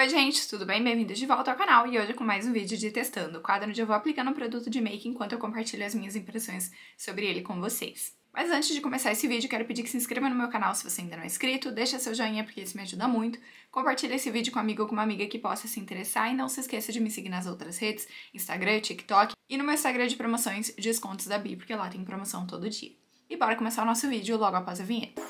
Oi gente, tudo bem? Bem-vindos de volta ao canal e hoje com mais um vídeo de testando, o quadro onde eu vou aplicando um produto de make enquanto eu compartilho as minhas impressões sobre ele com vocês. Mas antes de começar esse vídeo, quero pedir que se inscreva no meu canal se você ainda não é inscrito, deixa seu joinha porque isso me ajuda muito, compartilha esse vídeo com um amigo ou com uma amiga que possa se interessar e não se esqueça de me seguir nas outras redes, Instagram, TikTok e no meu Instagram de promoções Descontos da Bi, porque lá tem promoção todo dia. E bora começar o nosso vídeo logo após a vinheta.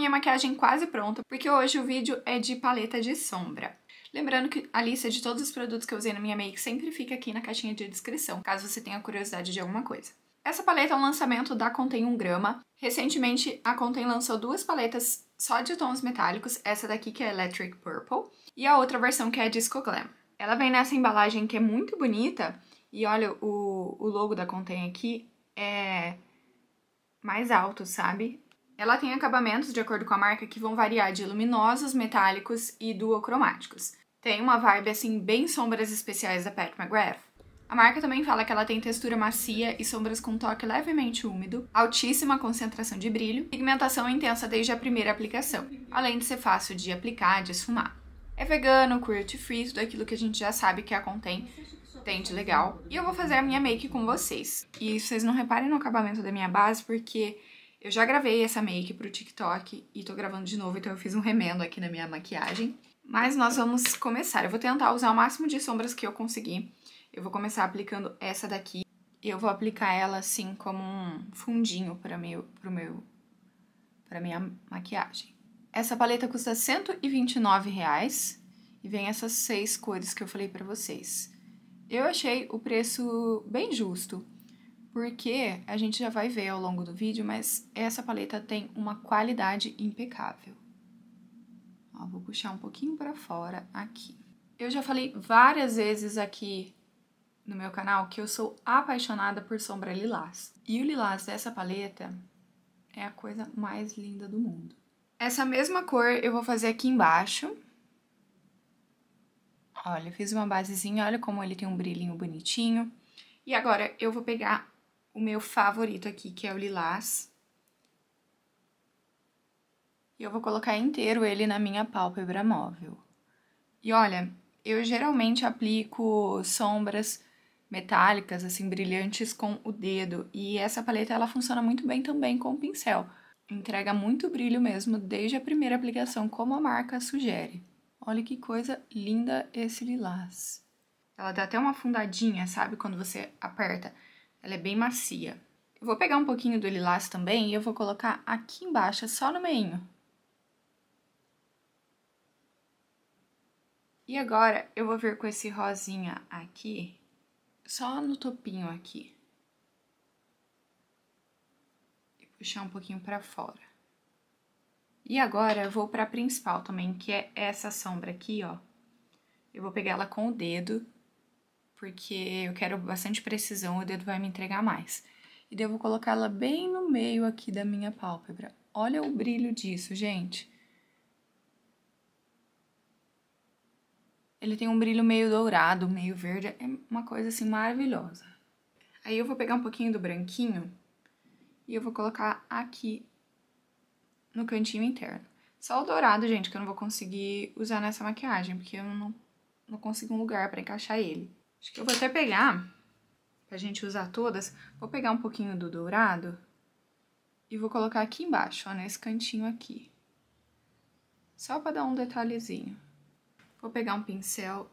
minha maquiagem quase pronta, porque hoje o vídeo é de paleta de sombra. Lembrando que a lista de todos os produtos que eu usei na minha make sempre fica aqui na caixinha de descrição, caso você tenha curiosidade de alguma coisa. Essa paleta é um lançamento da Contém 1 Grama. Recentemente, a Contém lançou duas paletas só de tons metálicos, essa daqui que é Electric Purple, e a outra versão que é Disco Glam. Ela vem nessa embalagem que é muito bonita, e olha, o, o logo da Contém aqui é mais alto, sabe? Ela tem acabamentos, de acordo com a marca, que vão variar de luminosos, metálicos e duocromáticos. Tem uma vibe, assim, bem sombras especiais da Pat McGrath. A marca também fala que ela tem textura macia e sombras com toque levemente úmido, altíssima concentração de brilho, pigmentação intensa desde a primeira aplicação, além de ser fácil de aplicar, de esfumar. É vegano, cruelty free, tudo aquilo que a gente já sabe que a contém tem de legal. E eu vou fazer a minha make com vocês. E vocês não reparem no acabamento da minha base, porque eu já gravei essa make pro TikTok e tô gravando de novo, então eu fiz um remendo aqui na minha maquiagem. Mas nós vamos começar. Eu vou tentar usar o máximo de sombras que eu conseguir. Eu vou começar aplicando essa daqui. Eu vou aplicar ela assim como um fundinho para meu, pro meu, para minha maquiagem. Essa paleta custa 129 reais e vem essas seis cores que eu falei para vocês. Eu achei o preço bem justo porque a gente já vai ver ao longo do vídeo, mas essa paleta tem uma qualidade impecável. Ó, vou puxar um pouquinho para fora aqui. Eu já falei várias vezes aqui no meu canal que eu sou apaixonada por sombra lilás. E o lilás dessa paleta é a coisa mais linda do mundo. Essa mesma cor eu vou fazer aqui embaixo. Olha, eu fiz uma basezinha, olha como ele tem um brilhinho bonitinho. E agora eu vou pegar o meu favorito aqui, que é o lilás. E eu vou colocar inteiro ele na minha pálpebra móvel. E olha, eu geralmente aplico sombras metálicas, assim, brilhantes com o dedo. E essa paleta, ela funciona muito bem também com o pincel. Entrega muito brilho mesmo desde a primeira aplicação, como a marca sugere. Olha que coisa linda esse lilás. Ela dá até uma fundadinha, sabe? Quando você aperta. Ela é bem macia. Eu vou pegar um pouquinho do lilás também e eu vou colocar aqui embaixo, é só no meio. E agora eu vou vir com esse rosinha aqui, só no topinho aqui. E puxar um pouquinho para fora. E agora eu vou para a principal também, que é essa sombra aqui, ó. Eu vou pegar ela com o dedo porque eu quero bastante precisão, o dedo vai me entregar mais. E devo colocá-la bem no meio aqui da minha pálpebra. Olha o brilho disso, gente. Ele tem um brilho meio dourado, meio verde, é uma coisa assim maravilhosa. Aí eu vou pegar um pouquinho do branquinho e eu vou colocar aqui no cantinho interno. Só o dourado, gente, que eu não vou conseguir usar nessa maquiagem, porque eu não, não consigo um lugar para encaixar ele. Acho que eu vou até pegar, pra gente usar todas, vou pegar um pouquinho do dourado e vou colocar aqui embaixo, ó, nesse cantinho aqui. Só pra dar um detalhezinho. Vou pegar um pincel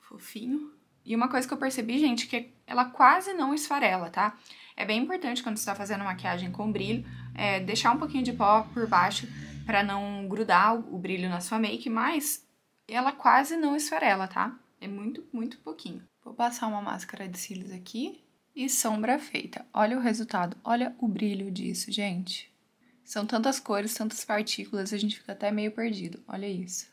fofinho. E uma coisa que eu percebi, gente, que ela quase não esfarela, tá? É bem importante quando você tá fazendo maquiagem com brilho, é, deixar um pouquinho de pó por baixo para não grudar o brilho na sua make, mas ela quase não esfarela, tá? É muito, muito pouquinho. Vou passar uma máscara de cílios aqui e sombra feita. Olha o resultado, olha o brilho disso, gente. São tantas cores, tantas partículas, a gente fica até meio perdido. Olha isso.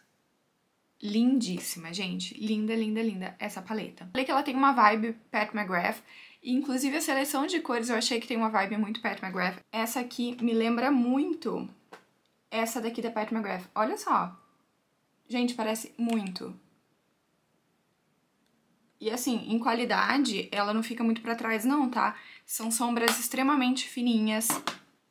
Lindíssima, gente. Linda, linda, linda essa paleta. Falei que ela tem uma vibe Pat McGrath. E, inclusive, a seleção de cores eu achei que tem uma vibe muito Pat McGrath. Essa aqui me lembra muito essa daqui da Pat McGrath. Olha só. Gente, parece muito. E assim, em qualidade, ela não fica muito pra trás não, tá? São sombras extremamente fininhas.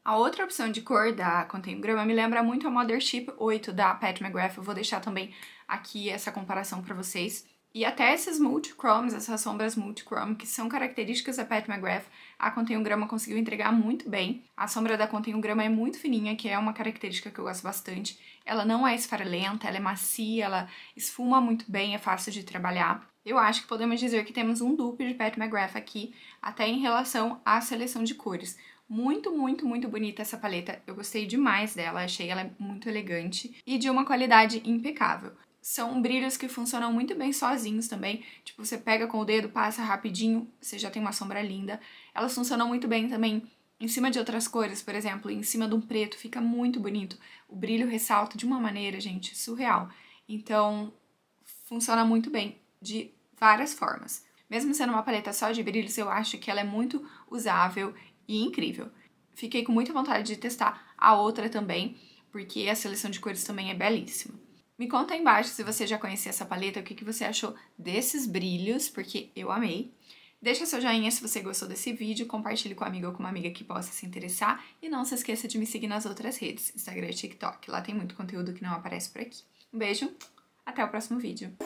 A outra opção de cor da Grama me lembra muito a Mothership 8 da Pat McGrath. Eu vou deixar também aqui essa comparação pra vocês. E até esses multichromes, essas sombras multichrome, que são características da Pat McGrath, a Grama conseguiu entregar muito bem. A sombra da Grama é muito fininha, que é uma característica que eu gosto bastante. Ela não é esfarelenta, ela é macia, ela esfuma muito bem, é fácil de trabalhar. Eu acho que podemos dizer que temos um duplo de Pat McGrath aqui, até em relação à seleção de cores. Muito, muito, muito bonita essa paleta. Eu gostei demais dela, achei ela muito elegante e de uma qualidade impecável. São brilhos que funcionam muito bem sozinhos também. Tipo, você pega com o dedo, passa rapidinho, você já tem uma sombra linda. Elas funcionam muito bem também em cima de outras cores, por exemplo, em cima de um preto, fica muito bonito. O brilho ressalta de uma maneira, gente, surreal. Então, funciona muito bem de várias formas. Mesmo sendo uma paleta só de brilhos, eu acho que ela é muito usável e incrível. Fiquei com muita vontade de testar a outra também, porque a seleção de cores também é belíssima. Me conta aí embaixo se você já conhecia essa paleta, o que, que você achou desses brilhos, porque eu amei. Deixa seu joinha se você gostou desse vídeo, compartilhe com um amigo ou com uma amiga que possa se interessar e não se esqueça de me seguir nas outras redes, Instagram e TikTok, lá tem muito conteúdo que não aparece por aqui. Um beijo, até o próximo vídeo.